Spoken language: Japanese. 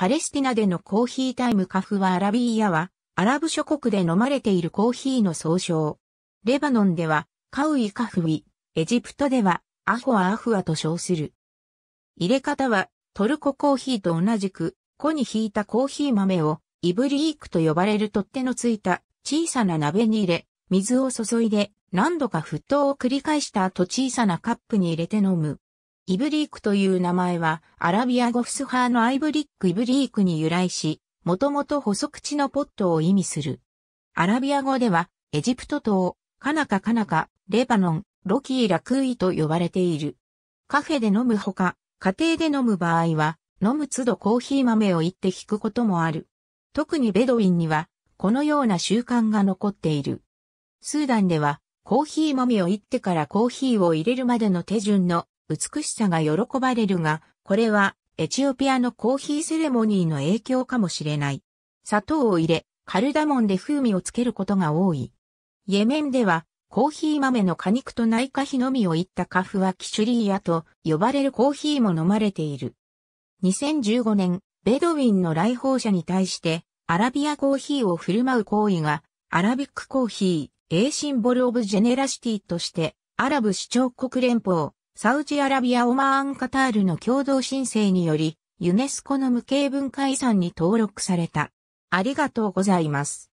パレスティナでのコーヒータイムカフはアラビーヤは、アラブ諸国で飲まれているコーヒーの総称。レバノンでは、カウイカフウィ、エジプトでは、アホアアフアと称する。入れ方は、トルココーヒーと同じく、粉にひいたコーヒー豆を、イブリークと呼ばれる取っ手のついた小さな鍋に入れ、水を注いで何度か沸騰を繰り返した後小さなカップに入れて飲む。イブリークという名前は、アラビア語フスハーのアイブリックイブリークに由来し、もともと細口のポットを意味する。アラビア語では、エジプト島、カナカカナカ、レバノン、ロキーラクイと呼ばれている。カフェで飲むほか、家庭で飲む場合は、飲む都度コーヒー豆をって引くこともある。特にベドウィンには、このような習慣が残っている。スーダンでは、コーヒー豆をってからコーヒーを入れるまでの手順の美しさが喜ばれるが、これはエチオピアのコーヒーセレモニーの影響かもしれない。砂糖を入れ、カルダモンで風味をつけることが多い。イエメンでは、コーヒー豆の果肉と内科皮のみをいったカフはキシュリーヤと呼ばれるコーヒーも飲まれている。2015年、ベドウィンの来訪者に対して、アラビアコーヒーを振る舞う行為が、アラビックコーヒー、A シンボルオブジェネラシティとして、アラブ首長国連邦、サウジアラビア・オマーン・カタールの共同申請により、ユネスコの無形文化遺産に登録された。ありがとうございます。